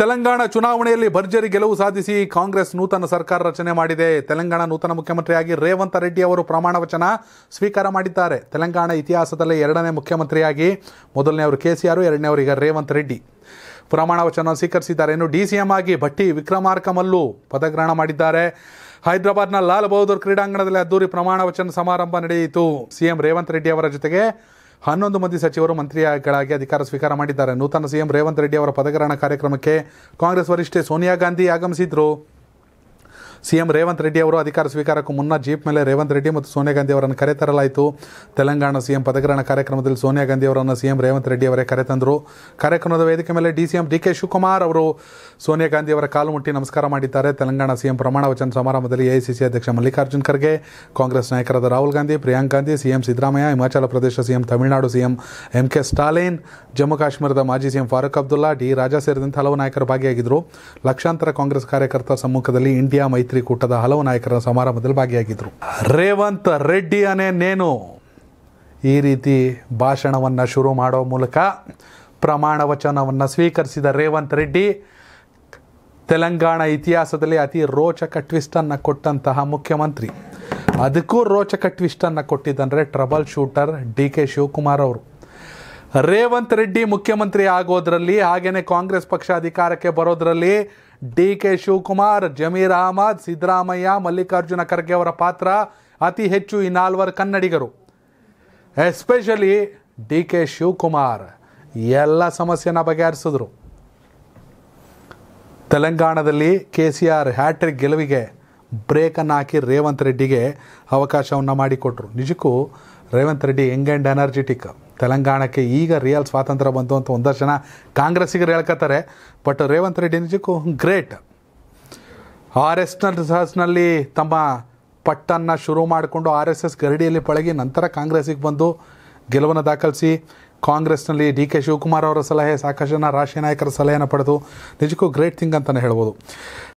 ತೆಲಂಗಾಣ ಚುನಾವಣೆಯಲ್ಲಿ ಭರ್ಜರಿ ಗೆಲುವು ಸಾಧಿಸಿ ಕಾಂಗ್ರೆಸ್ ನೂತನ ಸರ್ಕಾರ ರಚನೆ ಮಾಡಿದೆ ತೆಲಂಗಾಣ ನೂತನ ಮುಖ್ಯಮಂತ್ರಿಯಾಗಿ ರೇವಂತ್ ರೆಡ್ಡಿ ಅವರು ಪ್ರಮಾಣ ವಚನ ಸ್ವೀಕಾರ ಮಾಡಿದ್ದಾರೆ ತೆಲಂಗಾಣ ಇತಿಹಾಸದಲ್ಲಿ ಎರಡನೇ ಮುಖ್ಯಮಂತ್ರಿಯಾಗಿ ಮೊದಲನೇ ಅವರು ಕೆಸಿಆರ್ ಎರಡನೇ ಈಗ ರೇವಂತ್ ರೆಡ್ಡಿ ಪ್ರಮಾಣ ವಚನ ಸ್ವೀಕರಿಸಿದ್ದಾರೆ ಇನ್ನು ಡಿಸಿಎಂ ಆಗಿ ಭಟ್ಟಿ ವಿಕ್ರಮಾರ್ಕಮಲ್ಲು ಪದಗ್ರಹಣ ಮಾಡಿದ್ದಾರೆ ಹೈದರಾಬಾದ್ನ ಲಾಲ್ ಬಹದ್ದೂರ್ ಕ್ರೀಡಾಂಗಣದಲ್ಲಿ ಅದ್ದೂರಿ ಪ್ರಮಾಣ ವಚನ ಸಮಾರಂಭ ನಡೆಯಿತು ಸಿಎಂ ರೇವಂತ್ ರೆಡ್ಡಿ ಅವರ ಜೊತೆಗೆ ಹನ್ನೊಂದು ಮಂದಿ ಸಚಿವರು ಮಂತ್ರಿಗಳಾಗಿ ಅಧಿಕಾರ ಸ್ವೀಕಾರ ಮಾಡಿದ್ದಾರೆ ನೂತನ ಸಿಎಂ ರೇವಂತ್ ರೆಡ್ಡಿ ಅವರ ಪದಗ್ರಹಣ ಕಾರ್ಯಕ್ರಮಕ್ಕೆ ಕಾಂಗ್ರೆಸ್ ವರಿಷ್ಠೆ ಸೋನಿಯಾ ಗಾಂಧಿ ಆಗಮಿಸಿದ್ರು ಸಿಎಂ ರೇವಂತ್ ರೆಡ್ಡಿ ಅವರು ಅಧಿಕಾರ ಸ್ವೀಕಾರಕ್ಕೂ ಮುನ್ನ ಜೀಪ್ ಮೇಲೆ ರೇವಂತ್ ರೆಡ್ಡಿ ಮತ್ತು ಸೋನಿಯಾ ಗಾಂಧಿ ಅವರನ್ನು ಕರೆತರಲಾಯಿತು ತೆಲಂಗಾಣ ಸಿಎಂ ಪದಗ್ರಹಣ ಕಾರ್ಯಕ್ರಮದಲ್ಲಿ ಸೋನಿಯಾ ಗಾಂಧಿ ಅವರನ್ನು ಸಿಎಂ ರೇವಂತ್ ರೆಡ್ಡಿ ಅವರೇ ಕರೆತಂದರು ಕಾರ್ಯಕ್ರಮದ ವೇದಿಕೆ ಮೇಲೆ D CM D K Shivakumar ಅವರು ಸೋನಿಯಾ ಗಾಂಧಿ ಅವರ ಕಾಲು ಮುಟ್ಟಿ ನಮಸ್ಕಾರ ಮಾಡಿದ್ದಾರೆ ತೆಲಂಗಾಣ ಸಿಎಂ ಪ್ರಮಾಣ ವಚನ ಸಮಾರಂಭದಲ್ಲಿ ಎಐಸಿಸಿ ಅಧ್ಯಕ್ಷ ಮಲ್ಲಿಕಾರ್ಜುನ್ ಖರ್ಗೆ ಕಾಂಗ್ರೆಸ್ ನಾಯಕರಾದ Rahul Gandhi Priyank Gandhi CM Siddaramaiah Himachal Pradesh CM Tamil Nadu CM M K Stalin Jammu ಕಾಶ್ಮೀರದ ಮಾಜಿ ಸಿಎಂ ಫಾರೂಕ್ ಅಬ್ದುಲ್ಲಾ ಡಿ ರಾಜಾ ಸೇರಿದಂತೆ ಹಲವು ನಾಯಕರು ಭಾಗಿಯಾಗಿದ್ದರು ಲಕ್ಷಾಂತರ ಕಾಂಗ್ರೆಸ್ ಕಾರ್ಯಕರ್ತರ ಸಮ್ಮುಖದಲ್ಲಿ ಇಂಡಿಯಾ ಮೈತ್ರಿ ಮೈತ್ರಿ ಕೂಟದ ಹಲವು ನಾಯಕರ ಸಮಾರಂಭದಲ್ಲಿ ಭಾಗಿಯಾಗಿದ್ದರು ರೇವಂತ್ ಅನೇ ನೇನು ಈ ರೀತಿ ಭಾಷಣವನ್ನು ಶುರು ಮಾಡೋ ಮೂಲಕ ಪ್ರಮಾಣ ವಚನವನ್ನು ಸ್ವೀಕರಿಸಿದ ರೇವಂತ್ ರೆಡ್ಡಿ ತೆಲಂಗಾಣ ಇತಿಹಾಸದಲ್ಲಿ ಅತಿ ರೋಚಕ ಟ್ವಿಸ್ಟನ್ನು ಕೊಟ್ಟಂತಹ ಮುಖ್ಯಮಂತ್ರಿ ಅದಕ್ಕೂ ರೋಚಕ ಟ್ವಿಸ್ಟನ್ನು ಕೊಟ್ಟಿದ್ದಂದರೆ trouble shooter D K Shivakumar ಅವರು ರೇವಂತ್ ರೆಡ್ಡಿ ಮುಖ್ಯಮಂತ್ರಿ ಆಗೋದ್ರಲ್ಲಿ ಹಾಗೆಯೇ ಕಾಂಗ್ರೆಸ್ ಪಕ್ಷ ಅಧಿಕಾರಕ್ಕೆ ಬರೋದ್ರಲ್ಲಿ ಡಿ ಕೆ ಶಿವಕುಮಾರ್ ಜಮೀರ್ ಅಹಮದ್ ಸಿದ್ದರಾಮಯ್ಯ ಮಲ್ಲಿಕಾರ್ಜುನ ಖರ್ಗೆ ಅವರ ಪಾತ್ರ ಅತಿ ಹೆಚ್ಚು ಈ ನಾಲ್ವರು ಕನ್ನಡಿಗರು ಎಸ್ಪೆಷಲಿ ಡಿ ಕೆ ಶಿವಕುಮಾರ್ ಎಲ್ಲ ಸಮಸ್ಯೆನ ಬಗೆಹರಿಸಿದ್ರು ತೆಲಂಗಾಣದಲ್ಲಿ ಕೆ ಸಿ ಆರ್ ಹ್ಯಾಟ್ರಿಕ್ ಗೆಲುವಿಗೆ ಬ್ರೇಕನ್ನು ಹಾಕಿ ರೇವಂತ್ ರೆಡ್ಡಿಗೆ ಅವಕಾಶವನ್ನು ಮಾಡಿಕೊಟ್ರು ನಿಜಕ್ಕೂ Revanth Reddy young and energetic ತೆಲಂಗಾಣಕ್ಕೆ ಈಗ ರಿಯಲ್ ಸ್ವಾತಂತ್ರ್ಯ ಬಂತು ಅಂತ ಒಂದಷ್ಟು ಜನ ಕಾಂಗ್ರೆಸ್ಸಿಗರು ಹೇಳ್ಕೊತಾರೆ ಬಟ್ ರೇವಂತ್ ರೆಡ್ಡಿ ನಿಜಕ್ಕೂ ಗ್ರೇಟ್ ಆರ್ ಎಸ್ ನಲ್ಲಿ ತಮ್ಮ ಪಟ್ಟನ್ನು ಶುರು ಮಾಡಿಕೊಂಡು ಆರ್ ಎಸ್ ಎಸ್ ಗರಡಿಯಲ್ಲಿ ಪಳಗಿ ನಂತರ ಕಾಂಗ್ರೆಸ್ಸಿಗೆ ಬಂದು ಗೆಲುವನ್ನು ದಾಖಲಿಸಿ ಕಾಂಗ್ರೆಸ್ನಲ್ಲಿ ಡಿ ಕೆ ಶಿವಕುಮಾರ್ ಅವರ ಸಲಹೆ ಸಾಕಷ್ಟು ಜನ ರಾಷ್ಟ್ರೀಯ ನಾಯಕರ ಸಲಹೆಯನ್ನು ಪಡೆದು ನಿಜಕ್ಕೂ ಗ್ರೇಟ್ ಥಿಂಗ್ ಅಂತಲೇ ಹೇಳ್ಬೋದು